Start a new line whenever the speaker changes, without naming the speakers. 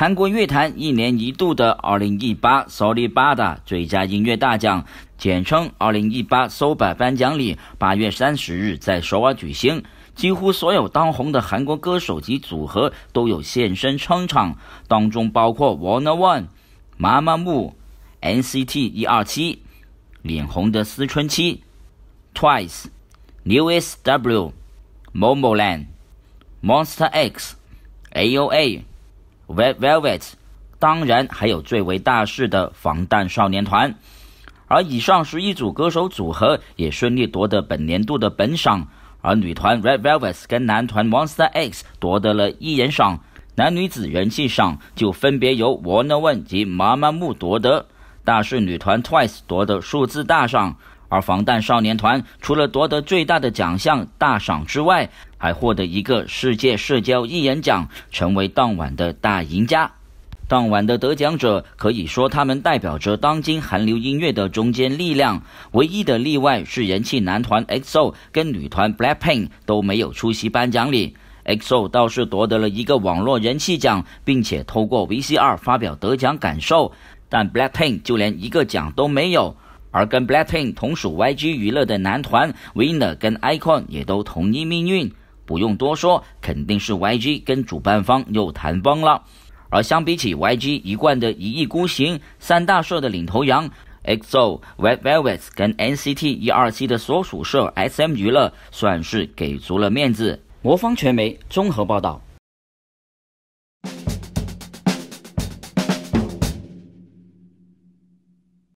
韩国乐坛一年一度的2018 b a d a 最佳音乐大奖，简称2018首百颁奖礼，八月三十日在首尔举行。几乎所有当红的韩国歌手及组合都有现身撑场，当中包括 w a n e t e One、妈妈木、NCT 一二七、脸红的思春期、Twice、New S.W、MOMOLAND、Monster X、A.O.A。Red Velvet，当然还有最为大势的防弹少年团，而以上十一组歌手组合也顺利夺得本年度的本赏，而女团 Red Velvet 跟男团 m o n s t e r X 夺得了一人赏，男女子人气赏就分别由 Wanna One 及 MAMAMOO 夺得，大势女团 TWICE 夺得数字大赏。而防弹少年团除了夺得最大的奖项大赏之外，还获得一个世界社交艺人奖，成为当晚的大赢家。当晚的得奖者可以说他们代表着当今韩流音乐的中坚力量。唯一的例外是人气男团 XO 跟女团 Blackpink 都没有出席颁奖礼。XO 倒是夺得了一个网络人气奖，并且透过 VCR 发表得奖感受，但 Blackpink 就连一个奖都没有。而跟 Blackpink 同属 YG 娱乐的男团 Winner 跟 Icon 也都同一命运，不用多说，肯定是 YG 跟主办方又谈崩了。而相比起 YG 一贯的一意孤行，三大社的领头羊 EXO、Red Velvet 跟 NCT 一二 c 的所属社 SM 娱乐算是给足了面子。魔方传媒综合报道。